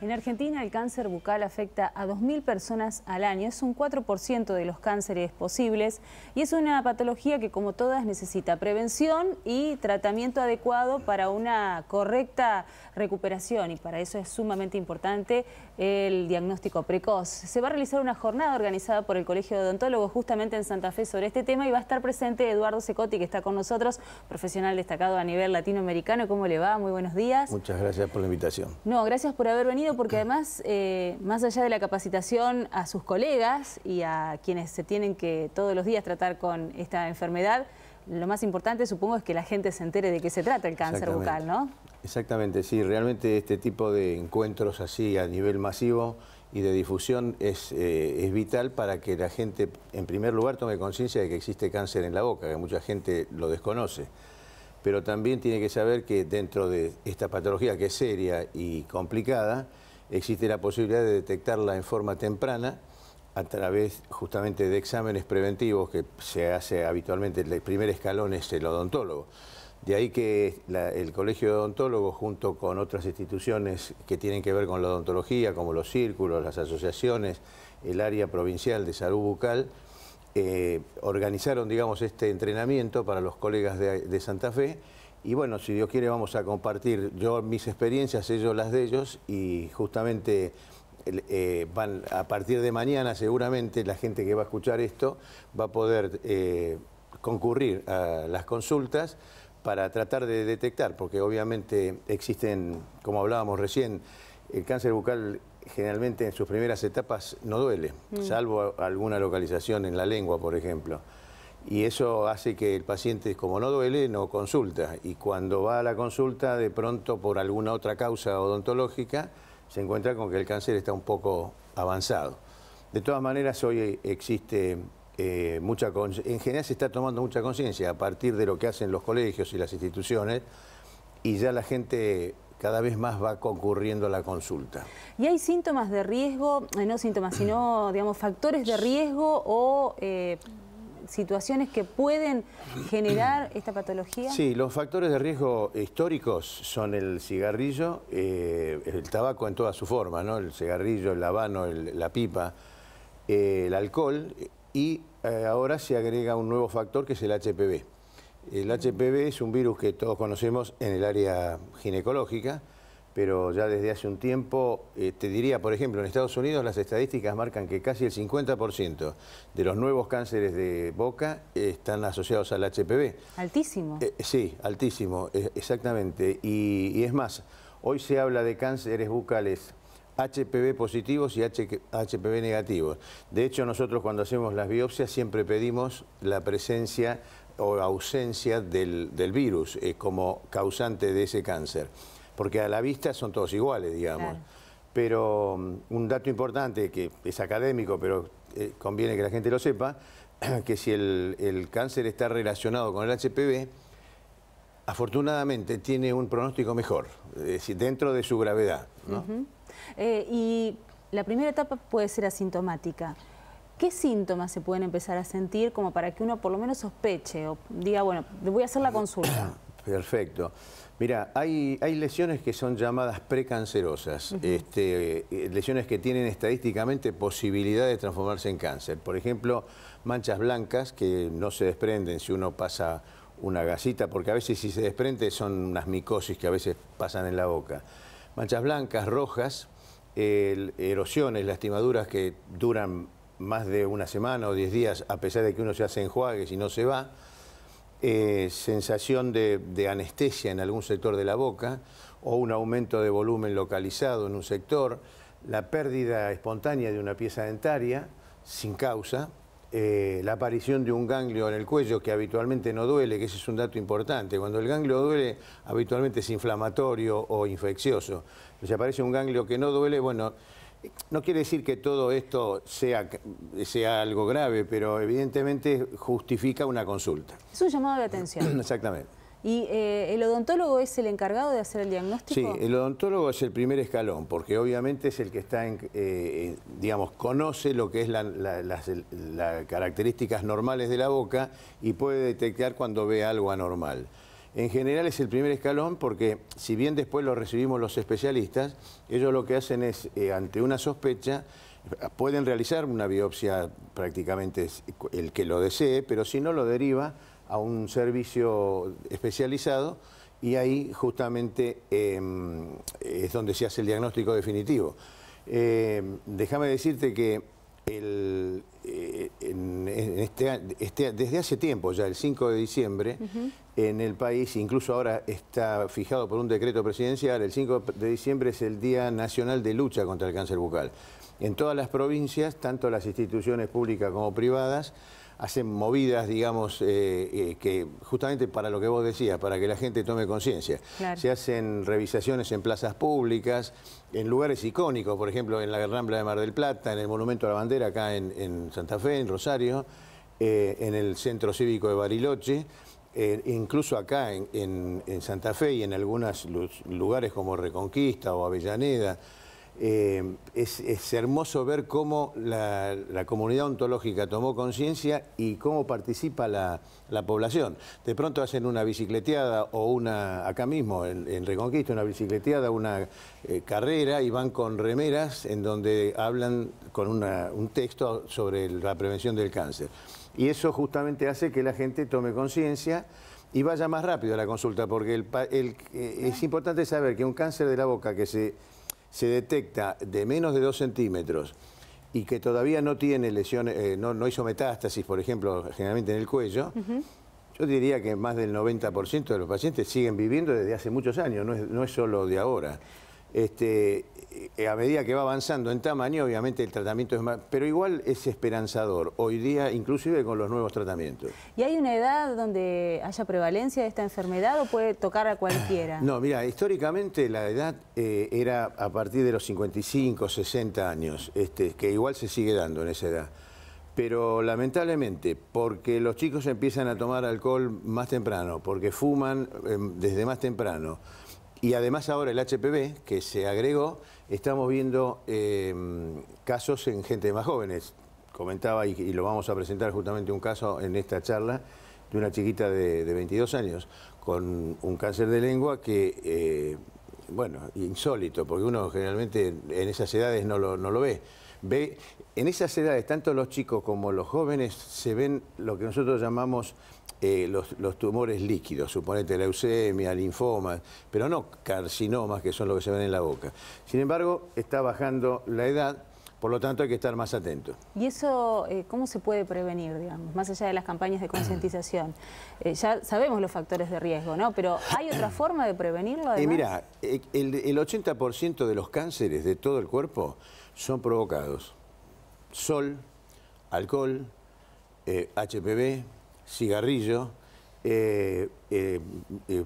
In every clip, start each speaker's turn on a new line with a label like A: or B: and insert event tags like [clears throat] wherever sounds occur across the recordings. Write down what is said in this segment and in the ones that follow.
A: En Argentina el cáncer bucal afecta a 2.000 personas al año, es un 4% de los cánceres posibles y es una patología que como todas necesita prevención y tratamiento adecuado para una correcta recuperación y para eso es sumamente importante el diagnóstico precoz. Se va a realizar una jornada organizada por el Colegio de Odontólogos justamente en Santa Fe sobre este tema y va a estar presente Eduardo Secotti que está con nosotros, profesional destacado a nivel latinoamericano. ¿Cómo le va? Muy buenos días.
B: Muchas gracias por la invitación.
A: No, gracias por haber venido porque además, eh, más allá de la capacitación a sus colegas y a quienes se tienen que todos los días tratar con esta enfermedad, lo más importante supongo es que la gente se entere de qué se trata el cáncer bucal, ¿no?
B: Exactamente, sí, realmente este tipo de encuentros así a nivel masivo y de difusión es, eh, es vital para que la gente, en primer lugar, tome conciencia de que existe cáncer en la boca, que mucha gente lo desconoce. Pero también tiene que saber que dentro de esta patología que es seria y complicada, existe la posibilidad de detectarla en forma temprana a través justamente de exámenes preventivos que se hace habitualmente, el primer escalón es el odontólogo. De ahí que el Colegio de Odontólogos, junto con otras instituciones que tienen que ver con la odontología, como los círculos, las asociaciones, el área provincial de salud bucal, eh, organizaron, digamos, este entrenamiento para los colegas de Santa Fe, y bueno, si Dios quiere vamos a compartir yo mis experiencias, ellos las de ellos y justamente eh, van a partir de mañana seguramente la gente que va a escuchar esto va a poder eh, concurrir a las consultas para tratar de detectar, porque obviamente existen, como hablábamos recién, el cáncer bucal generalmente en sus primeras etapas no duele, mm. salvo alguna localización en la lengua, por ejemplo y eso hace que el paciente, como no duele, no consulta. Y cuando va a la consulta, de pronto por alguna otra causa odontológica, se encuentra con que el cáncer está un poco avanzado. De todas maneras, hoy existe eh, mucha... En general se está tomando mucha conciencia a partir de lo que hacen los colegios y las instituciones, y ya la gente cada vez más va concurriendo a la consulta.
A: ¿Y hay síntomas de riesgo, eh, no síntomas, sino, digamos, factores de riesgo o... Eh, situaciones que pueden generar [clears throat] esta patología? Sí,
B: los factores de riesgo históricos son el cigarrillo, eh, el tabaco en toda su forma, ¿no? el cigarrillo, el habano, la pipa, eh, el alcohol y eh, ahora se agrega un nuevo factor que es el HPV. El HPV es un virus que todos conocemos en el área ginecológica, pero ya desde hace un tiempo, eh, te diría, por ejemplo, en Estados Unidos las estadísticas marcan que casi el 50% de los nuevos cánceres de boca están asociados al HPV. Altísimo. Eh, sí, altísimo, exactamente. Y, es más, hoy se habla de cánceres bucales. HPV positivos y HPV negativos. De hecho, nosotros cuando hacemos las biopsias siempre pedimos la presencia o ausencia del virus como causante de ese cáncer porque a la vista son todos iguales, digamos. Pero mm, un dato importante, que es académico, pero eh, conviene que la gente lo sepa, [clears throat] que si el, cáncer está relacionado con el HPV, afortunadamente tiene un pronóstico mejor, es dentro de su gravedad.
A: Eh, y la primera etapa puede ser asintomática. ¿Qué síntomas se pueden empezar a sentir como para que uno por lo menos sospeche o diga, bueno, voy a hacer la consulta?
B: [clears throat] Perfecto. Mira, hay, lesiones que son llamadas precancerosas, este, eh, lesiones que tienen estadísticamente posibilidad de transformarse en cáncer. Por ejemplo, manchas blancas que no se desprenden si uno pasa una gasita, porque a veces si se desprende son unas micosis que a veces pasan en la boca. Manchas blancas, rojas, erosiones, lastimaduras que duran más de una semana o diez días, a pesar de que uno se hace enjuagues y no se va eh, sensación de, anestesia en algún sector de la boca o un aumento de volumen localizado en un sector, la pérdida espontánea de una pieza dentaria sin causa, eh, la aparición de un ganglio en el cuello que habitualmente no duele, que ese es un dato importante. Cuando el ganglio duele, habitualmente es inflamatorio o infeccioso. Si aparece un ganglio que no duele, bueno, no quiere decir que todo esto sea, algo grave, pero evidentemente justifica una consulta.
A: Es un llamado de atención. [clears throat] Exactamente. ¿Y eh, el odontólogo es el encargado de hacer el diagnóstico?
B: Sí, el odontólogo es el primer escalón, porque obviamente es el que está, en, eh, eh, digamos, conoce lo que es las características normales de la boca y puede detectar cuando ve algo anormal. En general es el primer escalón porque si bien después lo recibimos los especialistas, ellos lo que hacen es, eh, ante una sospecha, pueden realizar una biopsia prácticamente el que lo desee, pero si no lo deriva a un servicio especializado y ahí justamente em, es donde se hace el diagnóstico definitivo. Eh, déjame decirte que eh, este este desde hace tiempo ya, el 5 de diciembre, en el país, incluso ahora está fijado por un decreto presidencial, el 5 de diciembre es el Día Nacional de Lucha contra el Cáncer Bucal. En todas las provincias, tanto las instituciones públicas como privadas, hacen movidas, digamos, eh, eh, que justamente para lo que vos decías, para que la gente tome conciencia. Se hacen revisaciones en plazas públicas, en lugares icónicos, por ejemplo, en la Rambla de Mar del Plata, en el Monumento a la Bandera, acá en, Santa Fe, en Rosario, eh, en el Centro Cívico de Bariloche. incluso acá en, Santa Fe y en algunos lugares como Reconquista o Avellaneda, eh, es, hermoso ver cómo la, comunidad ontológica tomó conciencia y cómo participa la, población. De pronto hacen una bicicleteada o una, acá mismo en, Reconquista, una bicicleteada, una eh, carrera y van con remeras en donde hablan con un texto sobre la prevención del cáncer. Y eso justamente hace que la gente tome conciencia y vaya más rápido a la consulta, porque eh, es importante saber que un cáncer de la boca que se se detecta de menos de 2 centímetros y que todavía no tiene lesiones, eh, no, hizo metástasis, por ejemplo, generalmente en el cuello, yo diría que más del 90% de los pacientes siguen viviendo desde hace muchos años, no es, no es solo de ahora. Este, eh, a medida que va avanzando en tamaño, obviamente el tratamiento es más, pero igual es esperanzador, hoy día inclusive con los nuevos tratamientos.
A: ¿Y hay una edad donde haya prevalencia de esta enfermedad o puede tocar a cualquiera? [clears throat]
B: No, mira, históricamente la edad eh, era a partir de los 55, 60 años, este, que igual se sigue dando en esa edad. Pero lamentablemente, porque los chicos empiezan a tomar alcohol más temprano, porque fuman em, desde más temprano, y además ahora el HPV, que se agregó, estamos viendo em, casos en gente más jóvenes. Comentaba, y, lo vamos a presentar justamente un caso en esta charla, de una chiquita de, 22 años con un cáncer de lengua que, eh, bueno, insólito, porque uno generalmente en esas edades no lo, no lo ve ve, en esas edades, tanto los chicos como los jóvenes se ven lo que nosotros llamamos eh, los, tumores líquidos, suponete leucemia, linfomas, pero no carcinomas, que son los que se ven en la boca. Sin embargo, está bajando la edad, por lo tanto hay que estar más atentos.
A: ¿Y eso eh, cómo se puede prevenir, digamos, más allá de las campañas de concientización? [clears throat] Eh, ya sabemos los factores de riesgo, ¿no? Pero ¿hay otra [clears throat] forma de prevenirlo? mira,
B: el 80% de los cánceres de todo el cuerpo son provocados. Sol, alcohol, HPV, eh, cigarrillo, eh, eh,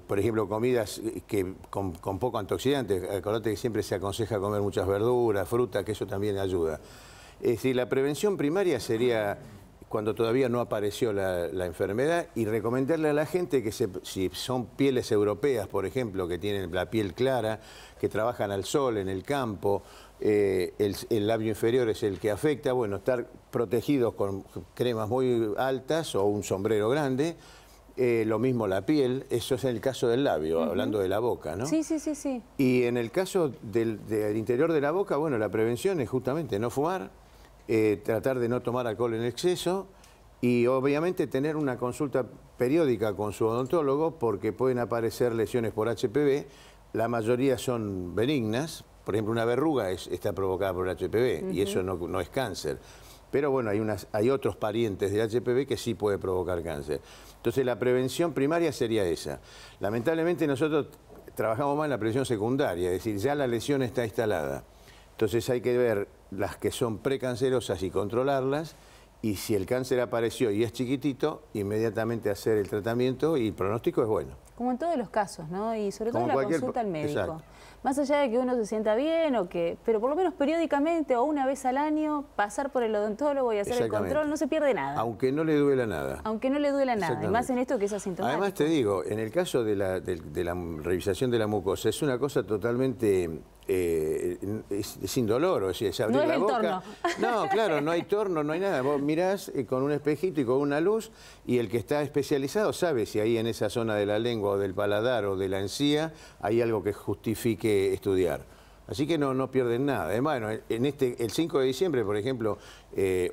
B: por ejemplo, comidas que con, poco antioxidantes. Acordate que siempre se aconseja comer muchas verduras, frutas, que eso también ayuda. Es decir, la prevención primaria sería cuando todavía no apareció la, enfermedad y recomendarle a la gente que si son pieles europeas, por ejemplo, que tienen la piel clara, que trabajan al sol, en el campo, eh, el, labio inferior es el que afecta, bueno, estar protegidos con cremas muy altas o un sombrero grande. Eh, lo mismo la piel, eso es en el caso del labio, hablando de la boca, ¿no? Sí, sí, sí, sí. Y en el caso del, del interior de la boca, bueno, la prevención es justamente no fumar, eh, tratar de no tomar alcohol en exceso y obviamente tener una consulta periódica con su odontólogo porque pueden aparecer lesiones por HPV, la mayoría son benignas, por ejemplo una verruga está provocada por el HPV y eso no, es cáncer. Pero bueno, hay, hay otros parientes de HPV que sí puede provocar cáncer. Entonces la prevención primaria sería esa. Lamentablemente nosotros trabajamos más en la prevención secundaria, es decir, ya la lesión está instalada. Entonces hay que ver las que son precancerosas y controlarlas, y si el cáncer apareció y es chiquitito, inmediatamente hacer el tratamiento y el pronóstico es bueno.
A: Como en todos los casos, ¿no? Y sobre todo en la consulta al médico. Más allá de que uno se sienta bien o que... Pero por lo menos periódicamente o una vez al año pasar por el odontólogo y hacer el control, no se pierde nada.
B: Aunque no le duela nada.
A: Aunque no le duela nada. Y más en esto que es asintomático. Además
B: te digo, en el caso de la revisación de la mucosa, es una cosa totalmente eh, ...sin dolor... o es, no la boca. No, claro, no hay torno, no hay nada. Vos mirás eh, con un espejito y con una luz y el que está especializado sabe si ahí en esa zona de la lengua o del paladar o de la encía hay algo que justifique estudiar. Así que no, no pierden nada. ...es eh, bueno, en este, el 5 de diciembre, por ejemplo,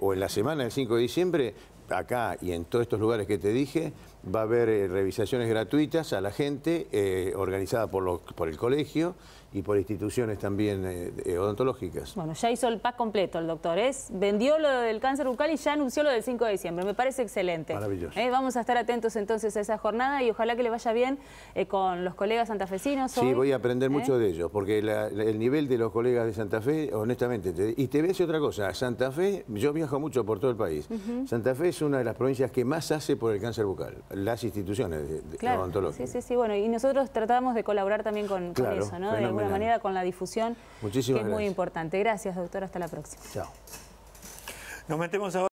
B: o en la semana del 5 de diciembre, acá y en todos estos lugares que te dije, va a haber eh, revisaciones gratuitas a la gente, eh, organizada por, por el colegio y por instituciones también eh, odontológicas.
A: Bueno, ya hizo el pack completo el doctor, es vendió lo del cáncer bucal y ya anunció lo del 5 de diciembre, me parece excelente. Maravilloso. vamos a estar atentos entonces a esa jornada y ojalá que le vaya bien con los colegas santafesinos. Sí, voy a aprender mucho de
B: ellos, porque el nivel de los colegas de Santa Fe, honestamente, y te voy a decir otra cosa, Santa Fe, yo viajo mucho por todo el país, Santa Fe es una de las provincias que más hace por el cáncer bucal las instituciones claro, odontológicas. Sí,
A: sí, sí, bueno, y nosotros tratamos de colaborar también con, eso, ¿no? De alguna manera con la difusión,
B: Muchísimas que es muy
A: importante. Gracias, doctor, hasta la próxima.
B: Chao. Nos metemos